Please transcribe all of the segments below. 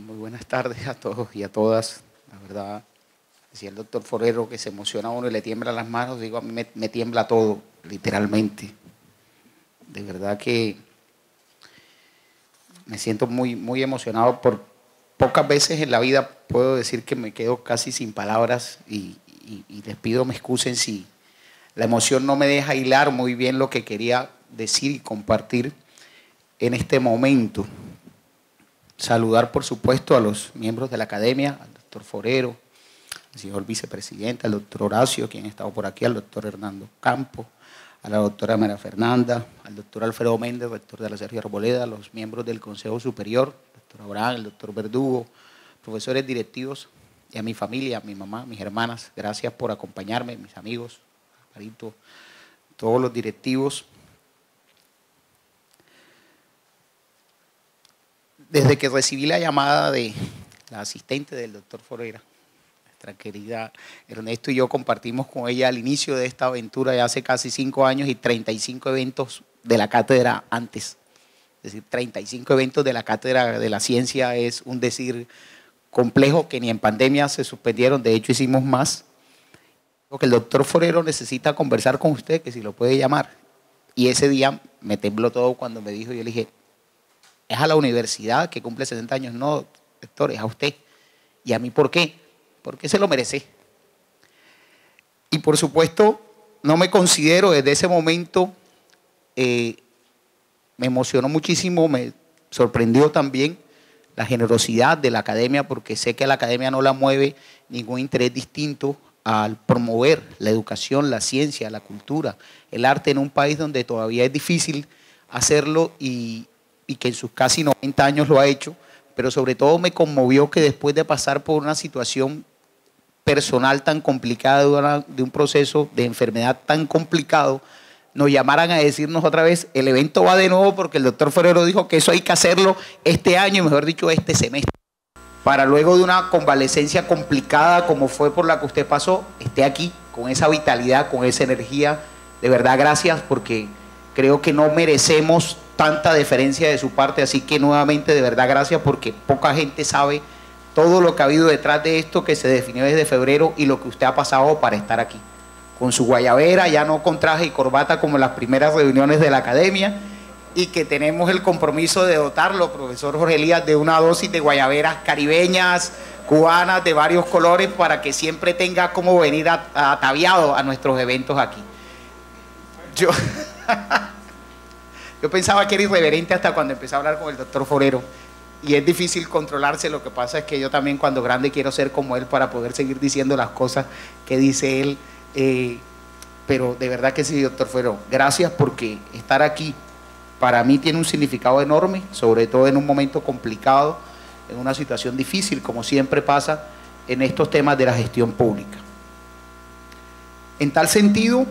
muy buenas tardes a todos y a todas. La verdad, decía el doctor Forero que se emociona uno y le tiembla las manos, digo, a mí me, tiembla todo, literalmente. De verdad que me siento muy, muy emocionado por pocas veces en la vida puedo decir que me quedo casi sin palabras y, les pido me excusen si la emoción no me deja hilar muy bien lo que quería decir y compartir en este momento. Saludar, por supuesto, a los miembros de la academia, al doctor Forero, al señor vicepresidente, al doctor Horacio, quien ha estado por aquí, al doctor Hernando Campo, a la doctora Mara Fernanda, al doctor Alfredo Méndez, rector de la Sergio Arboleda, a los miembros del Consejo Superior, al doctor Abraham, el doctor Verdugo, profesores directivos y a mi familia, a mi mamá, a mis hermanas. Gracias por acompañarme, mis amigos, Marito, todos los directivos desde que recibí la llamada de la asistente del doctor Forera, nuestra querida Ernesto y yo compartimos con ella al inicio de esta aventura de hace casi cinco años y 35 eventos de la cátedra antes. Es decir, 35 eventos de la cátedra de la ciencia es un decir complejo que ni en pandemia se suspendieron, de hecho hicimos más. Lo el doctor Forero necesita conversar con usted, que si lo puede llamar. Y ese día me tembló todo cuando me dijo, yo le dije, es a la universidad que cumple 60 años, no, doctor, es a usted. ¿Y a mí por qué? Porque se lo merece. Y por supuesto, no me considero desde ese momento, eh, me emocionó muchísimo, me sorprendió también la generosidad de la academia, porque sé que la academia no la mueve ningún interés distinto al promover la educación, la ciencia, la cultura, el arte en un país donde todavía es difícil hacerlo y, y que en sus casi 90 años lo ha hecho, pero sobre todo me conmovió que después de pasar por una situación personal tan complicada, de, un proceso de enfermedad tan complicado, nos llamaran a decirnos otra vez, el evento va de nuevo porque el doctor Ferrero dijo que eso hay que hacerlo este año, mejor dicho, este semestre. Para luego de una convalecencia complicada como fue por la que usted pasó, esté aquí con esa vitalidad, con esa energía. De verdad, gracias porque creo que no merecemos tanta deferencia de su parte. Así que nuevamente, de verdad, gracias porque poca gente sabe todo lo que ha habido detrás de esto que se definió desde febrero y lo que usted ha pasado para estar aquí. Con su guayabera, ya no con traje y corbata como en las primeras reuniones de la academia, y que tenemos el compromiso de dotarlo, profesor Jorge Elías, de una dosis de guayaberas caribeñas, cubanas, de varios colores, para que siempre tenga como venir ataviado a nuestros eventos aquí. Yo. Yo pensaba que era irreverente hasta cuando empecé a hablar con el doctor Forero. Y es difícil controlarse, lo que pasa es que yo también cuando grande quiero ser como él para poder seguir diciendo las cosas que dice él. Eh, pero de verdad que sí, doctor Forero, gracias porque estar aquí para mí tiene un significado enorme, sobre todo en un momento complicado, en una situación difícil, como siempre pasa en estos temas de la gestión pública. En tal sentido,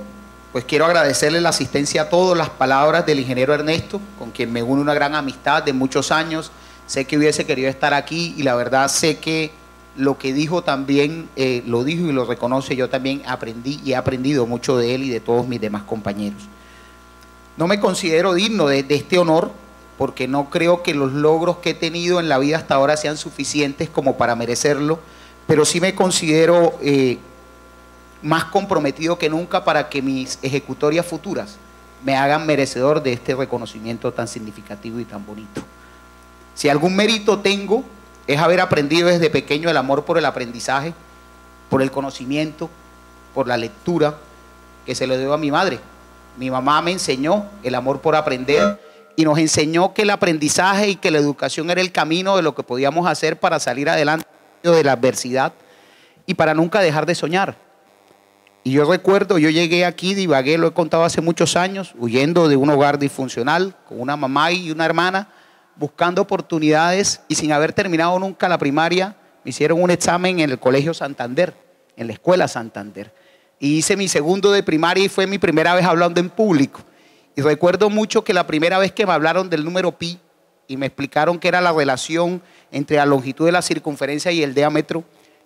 pues quiero agradecerle la asistencia a todos, las palabras del ingeniero Ernesto, con quien me une una gran amistad de muchos años. Sé que hubiese querido estar aquí y la verdad sé que lo que dijo también eh, lo dijo y lo reconoce. Yo también aprendí y he aprendido mucho de él y de todos mis demás compañeros. No me considero digno de, este honor porque no creo que los logros que he tenido en la vida hasta ahora sean suficientes como para merecerlo, pero sí me considero eh, más comprometido que nunca para que mis ejecutorias futuras me hagan merecedor de este reconocimiento tan significativo y tan bonito. Si algún mérito tengo, es haber aprendido desde pequeño el amor por el aprendizaje, por el conocimiento, por la lectura, que se le dio a mi madre. Mi mamá me enseñó el amor por aprender y nos enseñó que el aprendizaje y que la educación era el camino de lo que podíamos hacer para salir adelante de la adversidad y para nunca dejar de soñar. Y yo recuerdo, yo llegué aquí, divagué, lo he contado hace muchos años, huyendo de un hogar disfuncional, con una mamá y una hermana, buscando oportunidades y sin haber terminado nunca la primaria, me hicieron un examen en el Colegio Santander, en la Escuela Santander. Y hice mi segundo de primaria y fue mi primera vez hablando en público. Y recuerdo mucho que la primera vez que me hablaron del número pi y me explicaron que era la relación entre la longitud de la circunferencia y el diámetro,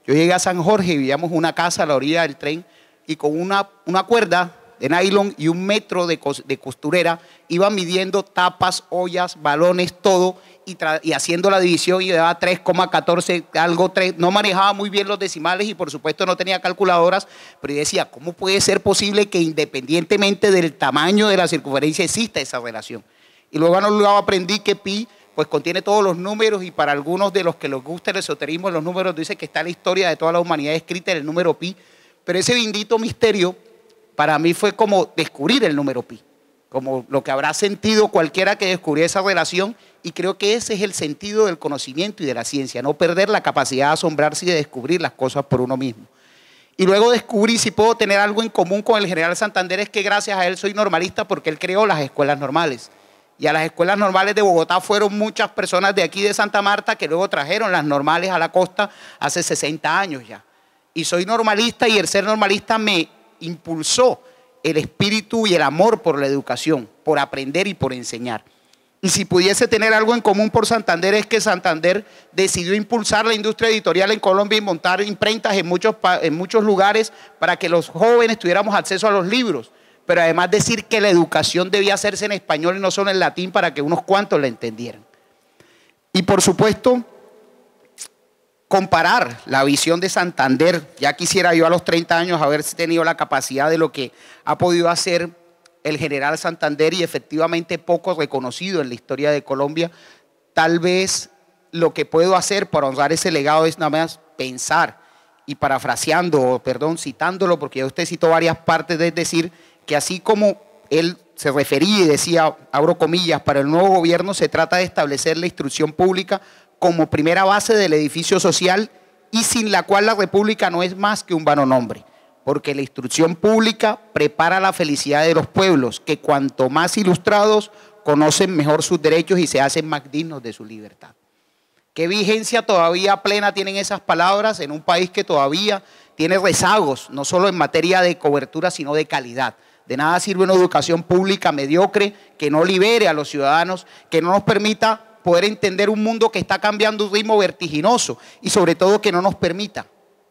yo llegué a San Jorge y vivíamos una casa a la orilla del tren y con una, una cuerda de nylon y un metro de, costurera iba midiendo tapas, ollas, balones, todo y, haciendo la división y daba 3,14, algo 3. No manejaba muy bien los decimales y por supuesto no tenía calculadoras, pero decía, ¿cómo puede ser posible que independientemente del tamaño de la circunferencia exista esa relación? Y luego, luego aprendí que pi pues contiene todos los números y para algunos de los que les gusta el esoterismo, los números dice que está la historia de toda la humanidad escrita en el número pi, pero ese bendito misterio para mí fue como descubrir el número pi, como lo que habrá sentido cualquiera que descubriera esa relación. Y creo que ese es el sentido del conocimiento y de la ciencia, no perder la capacidad de asombrarse y de descubrir las cosas por uno mismo. Y luego descubrí si puedo tener algo en común con el general Santander, es que gracias a él soy normalista porque él creó las escuelas normales. Y a las escuelas normales de Bogotá fueron muchas personas de aquí de Santa Marta que luego trajeron las normales a la costa hace 60 años ya y soy normalista y el ser normalista me impulsó el espíritu y el amor por la educación, por aprender y por enseñar. Y si pudiese tener algo en común por Santander es que Santander decidió impulsar la industria editorial en Colombia y montar imprentas en muchos, en muchos lugares para que los jóvenes tuviéramos acceso a los libros. Pero además decir que la educación debía hacerse en español y no solo en latín para que unos cuantos la entendieran. Y por supuesto, comparar la visión de Santander. Ya quisiera yo a los 30 años haber tenido la capacidad de lo que ha podido hacer el general Santander y efectivamente poco reconocido en la historia de Colombia. Tal vez lo que puedo hacer para honrar ese legado es nada más pensar y parafraseando, perdón, citándolo, porque usted citó varias partes, es decir, que así como él se refería y decía, abro comillas, para el nuevo gobierno se trata de establecer la instrucción pública como primera base del edificio social y sin la cual la República no es más que un vano nombre, porque la instrucción pública prepara la felicidad de los pueblos, que cuanto más ilustrados conocen mejor sus derechos y se hacen más dignos de su libertad. ¿Qué vigencia todavía plena tienen esas palabras en un país que todavía tiene rezagos, no solo en materia de cobertura, sino de calidad? De nada sirve una educación pública mediocre que no libere a los ciudadanos, que no nos permita poder entender un mundo que está cambiando un ritmo vertiginoso y sobre todo que no nos permita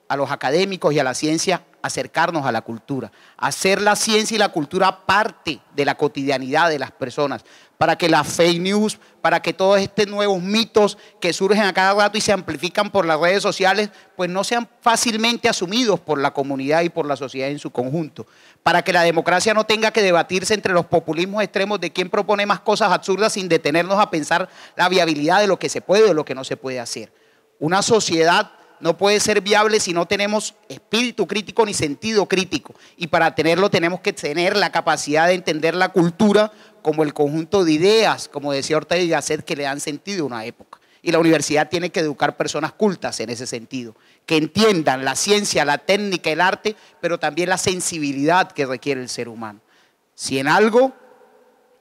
a los académicos y a la ciencia acercarnos a la cultura, hacer la ciencia y la cultura parte de la cotidianidad de las personas, para que las fake news, para que todos estos nuevos mitos que surgen a cada rato y se amplifican por las redes sociales, pues no sean fácilmente asumidos por la comunidad y por la sociedad en su conjunto, para que la democracia no tenga que debatirse entre los populismos extremos de quién propone más cosas absurdas sin detenernos a pensar la viabilidad de lo que se puede o lo que no se puede hacer. Una sociedad no puede ser viable si no tenemos espíritu crítico ni sentido crítico. Y para tenerlo tenemos que tener la capacidad de entender la cultura como el conjunto de ideas, como decía Ortega y Gasset, que le dan sentido a una época. Y la universidad tiene que educar personas cultas en ese sentido, que entiendan la ciencia, la técnica, el arte, pero también la sensibilidad que requiere el ser humano. Si en algo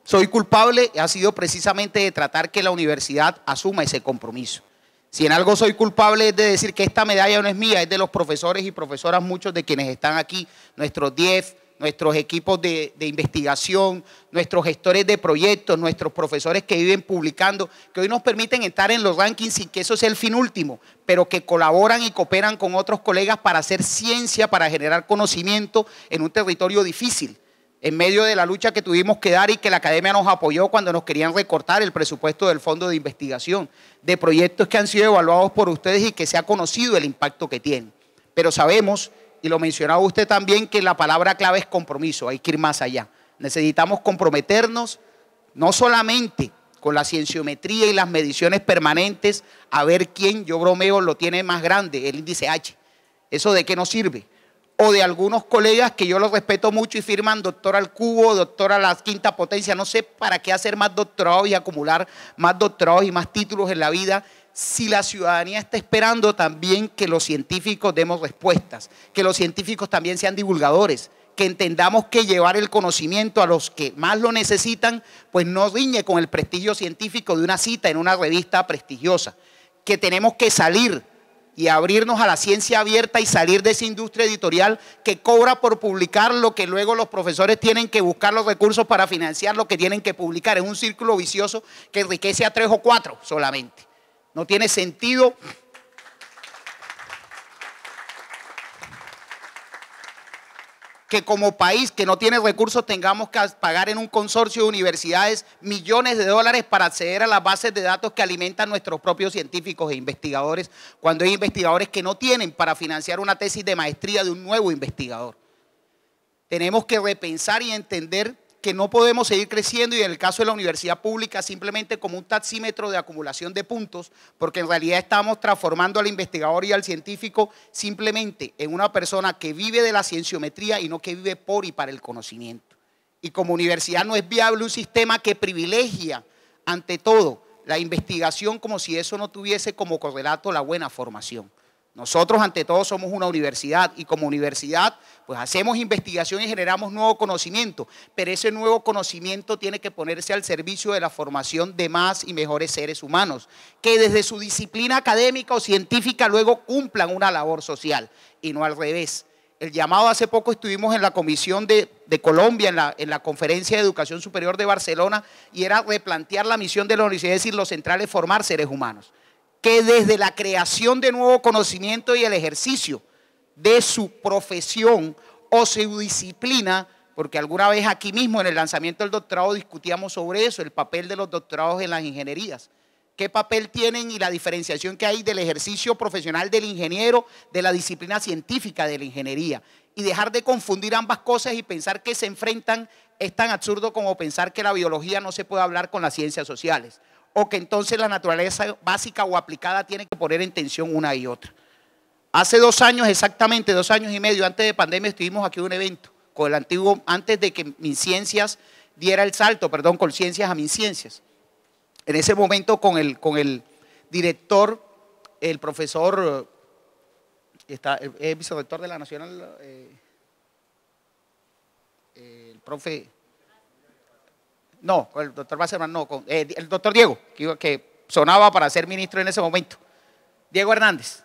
soy culpable, ha sido precisamente de tratar que la universidad asuma ese compromiso. Si en algo soy culpable es de decir que esta medalla no es mía, es de los profesores y profesoras, muchos de quienes están aquí, nuestros 10, nuestros equipos de, de, investigación, nuestros gestores de proyectos, nuestros profesores que viven publicando, que hoy nos permiten estar en los rankings sin que eso sea el fin último, pero que colaboran y cooperan con otros colegas para hacer ciencia, para generar conocimiento en un territorio difícil en medio de la lucha que tuvimos que dar y que la academia nos apoyó cuando nos querían recortar el presupuesto del fondo de investigación, de proyectos que han sido evaluados por ustedes y que se ha conocido el impacto que tienen. Pero sabemos, y lo mencionaba usted también, que la palabra clave es compromiso, hay que ir más allá. Necesitamos comprometernos no solamente con la cienciometría y las mediciones permanentes a ver quién, yo bromeo, lo tiene más grande, el índice H. ¿Eso de qué nos sirve? o de algunos colegas que yo los respeto mucho y firman doctor al cubo, doctora a la quinta potencia. No sé para qué hacer más doctorados y acumular más doctorados y más títulos en la vida si la ciudadanía está esperando también que los científicos demos respuestas, que los científicos también sean divulgadores, que entendamos que llevar el conocimiento a los que más lo necesitan, pues no riñe con el prestigio científico de una cita en una revista prestigiosa, que tenemos que salir y abrirnos a la ciencia abierta y salir de esa industria editorial que cobra por publicar lo que luego los profesores tienen que buscar los recursos para financiar lo que tienen que publicar. Es un círculo vicioso que enriquece a tres o cuatro solamente. No tiene sentido que como país que no tiene recursos tengamos que pagar en un consorcio de universidades millones de dólares para acceder a las bases de datos que alimentan nuestros propios científicos e investigadores, cuando hay investigadores que no tienen para financiar una tesis de maestría de un nuevo investigador. Tenemos que repensar y entender que no podemos seguir creciendo y en el caso de la universidad pública simplemente como un taxímetro de acumulación de puntos, porque en realidad estamos transformando al investigador y al científico simplemente en una persona que vive de la cienciometría y no que vive por y para el conocimiento. Y como universidad no es viable un sistema que privilegia ante todo la investigación como si eso no tuviese como correlato la buena formación. Nosotros ante todo somos una universidad y como universidad pues hacemos investigación y generamos nuevo conocimiento, pero ese nuevo conocimiento tiene que ponerse al servicio de la formación de más y mejores seres humanos, que desde su disciplina académica o científica luego cumplan una labor social y no al revés. El llamado hace poco estuvimos en la Comisión de, Colombia, en la, en la Conferencia de Educación Superior de Barcelona, y era replantear la misión de la universidad, es decir, lo central es formar seres humanos que desde la creación de nuevo conocimiento y el ejercicio de su profesión o su disciplina, porque alguna vez aquí mismo en el lanzamiento del doctorado discutíamos sobre eso, el papel de los doctorados en las ingenierías. ¿Qué papel tienen y la diferenciación que hay del ejercicio profesional del ingeniero, de la disciplina científica de la ingeniería? Y dejar de confundir ambas cosas y pensar que se enfrentan es tan absurdo como pensar que la biología no se puede hablar con las ciencias sociales o que entonces la naturaleza básica o aplicada tiene que poner en tensión una y otra. Hace dos años, exactamente dos años y medio antes de pandemia, estuvimos aquí en un evento con el antiguo, antes de que mis ciencias diera el salto, perdón, con ciencias a mis ciencias. En ese momento con el, con el director, el profesor, eh, está, el eh, vicerector de la Nacional, eh, el profe no, con el eh, doctor Basserman no, con el doctor Diego, que, que sonaba para ser ministro en ese momento. Diego Hernández.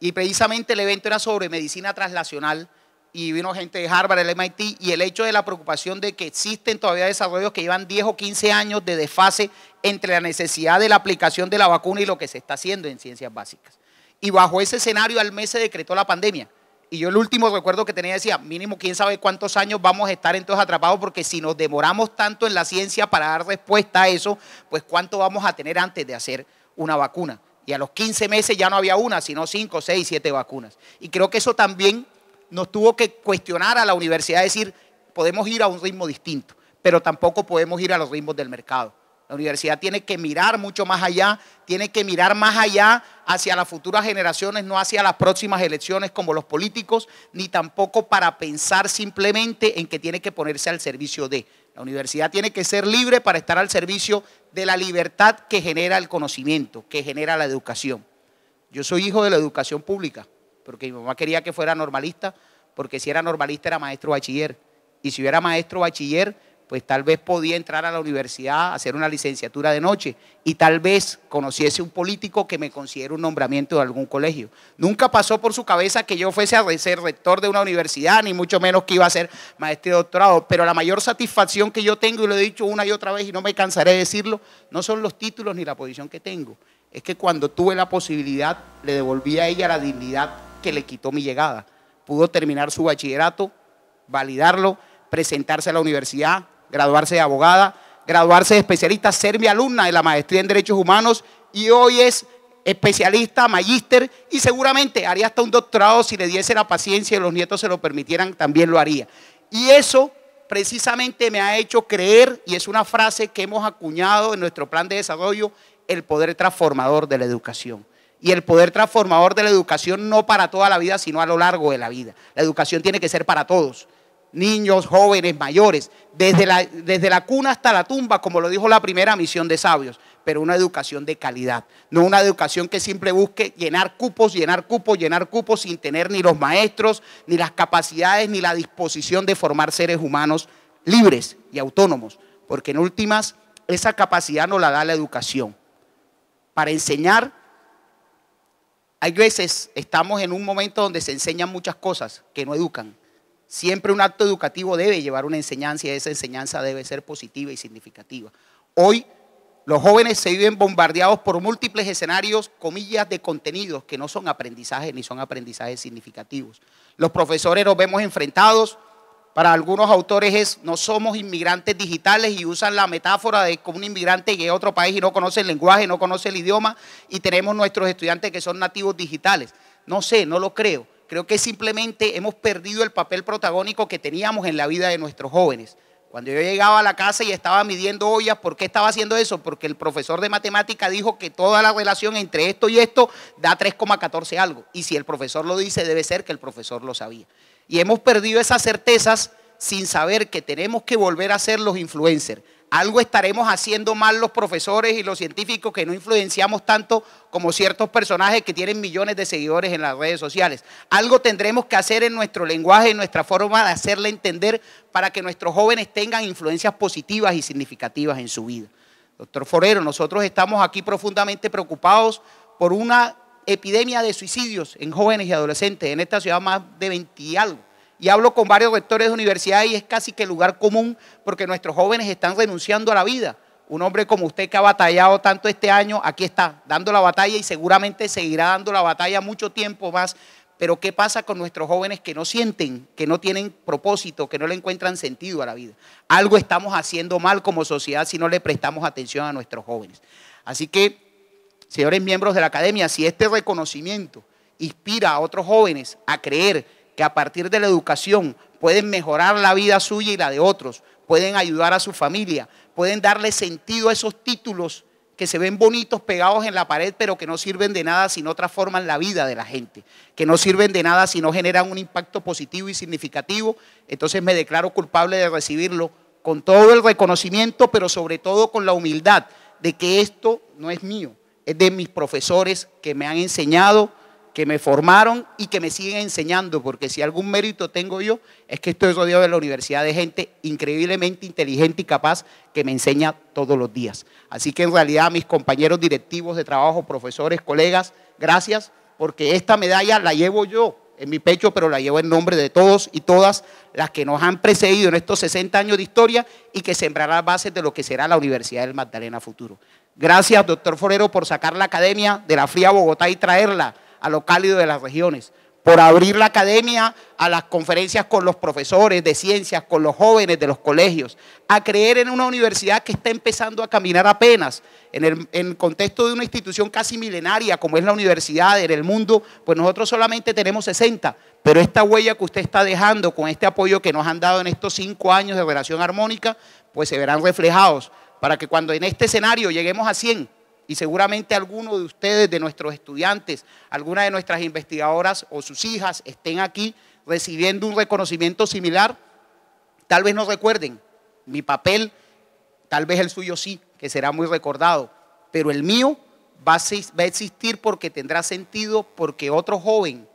Y precisamente el evento era sobre medicina translacional y vino gente de Harvard, el MIT, y el hecho de la preocupación de que existen todavía desarrollos que llevan 10 o 15 años de desfase entre la necesidad de la aplicación de la vacuna y lo que se está haciendo en ciencias básicas. Y bajo ese escenario al mes se decretó la pandemia. Y yo el último recuerdo que tenía decía, mínimo quién sabe cuántos años vamos a estar entonces atrapados, porque si nos demoramos tanto en la ciencia para dar respuesta a eso, pues cuánto vamos a tener antes de hacer una vacuna. Y a los 15 meses ya no había una, sino 5, 6, 7 vacunas. Y creo que eso también nos tuvo que cuestionar a la universidad, decir, podemos ir a un ritmo distinto, pero tampoco podemos ir a los ritmos del mercado. La universidad tiene que mirar mucho más allá, tiene que mirar más allá hacia las futuras generaciones, no hacia las próximas elecciones como los políticos, ni tampoco para pensar simplemente en que tiene que ponerse al servicio de. La universidad tiene que ser libre para estar al servicio de la libertad que genera el conocimiento, que genera la educación. Yo soy hijo de la educación pública, porque mi mamá quería que fuera normalista, porque si era normalista era maestro bachiller. Y si hubiera maestro bachiller, pues tal vez podía entrar a la universidad, hacer una licenciatura de noche y tal vez conociese un político que me considere un nombramiento de algún colegio. Nunca pasó por su cabeza que yo fuese a ser rector de una universidad, ni mucho menos que iba a ser maestro y doctorado, pero la mayor satisfacción que yo tengo, y lo he dicho una y otra vez y no me cansaré de decirlo, no son los títulos ni la posición que tengo, es que cuando tuve la posibilidad le devolví a ella la dignidad que le quitó mi llegada. Pudo terminar su bachillerato, validarlo, presentarse a la universidad, graduarse de abogada, graduarse de especialista, ser mi alumna de la maestría en Derechos Humanos y hoy es especialista, magíster y seguramente haría hasta un doctorado si le diese la paciencia y los nietos se lo permitieran, también lo haría. Y eso precisamente me ha hecho creer, y es una frase que hemos acuñado en nuestro plan de desarrollo, el poder transformador de la educación. Y el poder transformador de la educación no para toda la vida, sino a lo largo de la vida. La educación tiene que ser para todos niños, jóvenes, mayores, desde la, desde la cuna hasta la tumba, como lo dijo la primera misión de sabios, pero una educación de calidad, no una educación que siempre busque llenar cupos, llenar cupos, llenar cupos sin tener ni los maestros, ni las capacidades, ni la disposición de formar seres humanos libres y autónomos, porque en últimas esa capacidad no la da la educación. Para enseñar, hay veces estamos en un momento donde se enseñan muchas cosas que no educan Siempre un acto educativo debe llevar una enseñanza y esa enseñanza debe ser positiva y significativa. Hoy los jóvenes se viven bombardeados por múltiples escenarios, comillas, de contenidos que no son aprendizajes ni son aprendizajes significativos. Los profesores nos vemos enfrentados, para algunos autores es no somos inmigrantes digitales y usan la metáfora de como un inmigrante llega a otro país y no conoce el lenguaje, no conoce el idioma y tenemos nuestros estudiantes que son nativos digitales. No sé, no lo creo. Creo que simplemente hemos perdido el papel protagónico que teníamos en la vida de nuestros jóvenes. Cuando yo llegaba a la casa y estaba midiendo ollas, ¿por qué estaba haciendo eso? Porque el profesor de matemática dijo que toda la relación entre esto y esto da 3,14 algo. Y si el profesor lo dice, debe ser que el profesor lo sabía. Y hemos perdido esas certezas sin saber que tenemos que volver a ser los influencers, algo estaremos haciendo mal los profesores y los científicos que no influenciamos tanto como ciertos personajes que tienen millones de seguidores en las redes sociales. Algo tendremos que hacer en nuestro lenguaje, en nuestra forma de hacerle entender para que nuestros jóvenes tengan influencias positivas y significativas en su vida. Doctor Forero, nosotros estamos aquí profundamente preocupados por una epidemia de suicidios en jóvenes y adolescentes. En esta ciudad más de 20 algo y hablo con varios rectores de universidad y es casi que lugar común porque nuestros jóvenes están renunciando a la vida. Un hombre como usted que ha batallado tanto este año, aquí está, dando la batalla y seguramente seguirá dando la batalla mucho tiempo más. Pero ¿qué pasa con nuestros jóvenes que no sienten, que no tienen propósito, que no le encuentran sentido a la vida? Algo estamos haciendo mal como sociedad si no le prestamos atención a nuestros jóvenes. Así que, señores miembros de la academia, si este reconocimiento inspira a otros jóvenes a creer que a partir de la educación pueden mejorar la vida suya y la de otros, pueden ayudar a su familia, pueden darle sentido a esos títulos que se ven bonitos pegados en la pared, pero que no sirven de nada si no transforman la vida de la gente, que no sirven de nada si no generan un impacto positivo y significativo. Entonces me declaro culpable de recibirlo con todo el reconocimiento, pero sobre todo con la humildad de que esto no es mío, es de mis profesores que me han enseñado, que me formaron y que me siguen enseñando, porque si algún mérito tengo yo, es que estoy rodeado de la universidad de gente increíblemente inteligente y capaz que me enseña todos los días. Así que en realidad mis compañeros directivos de trabajo, profesores, colegas, gracias, porque esta medalla la llevo yo en mi pecho, pero la llevo en nombre de todos y todas las que nos han precedido en estos 60 años de historia y que sembrará las bases de lo que será la Universidad del Magdalena Futuro. Gracias, doctor Forero, por sacar la academia de la fría Bogotá y traerla a lo cálido de las regiones, por abrir la academia a las conferencias con los profesores de ciencias, con los jóvenes de los colegios, a creer en una universidad que está empezando a caminar apenas. En el, contexto de una institución casi milenaria como es la universidad en el mundo, pues nosotros solamente tenemos 60, pero esta huella que usted está dejando con este apoyo que nos han dado en estos cinco años de relación armónica, pues se verán reflejados para que cuando en este escenario lleguemos a 100, y seguramente alguno de ustedes, de nuestros estudiantes, alguna de nuestras investigadoras o sus hijas estén aquí recibiendo un reconocimiento similar, tal vez no recuerden mi papel, tal vez el suyo sí, que será muy recordado, pero el mío va a existir porque tendrá sentido, porque otro joven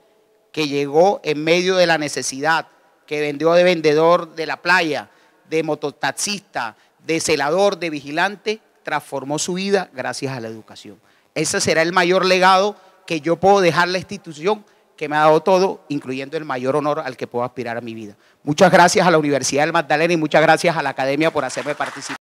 que llegó en medio de la necesidad, que vendió de vendedor de la playa, de mototaxista, de celador, de vigilante, transformó su vida gracias a la educación. Ese será el mayor legado que yo puedo dejar la institución que me ha dado todo, incluyendo el mayor honor al que puedo aspirar a mi vida. Muchas gracias a la Universidad del Magdalena y muchas gracias a la Academia por hacerme participar.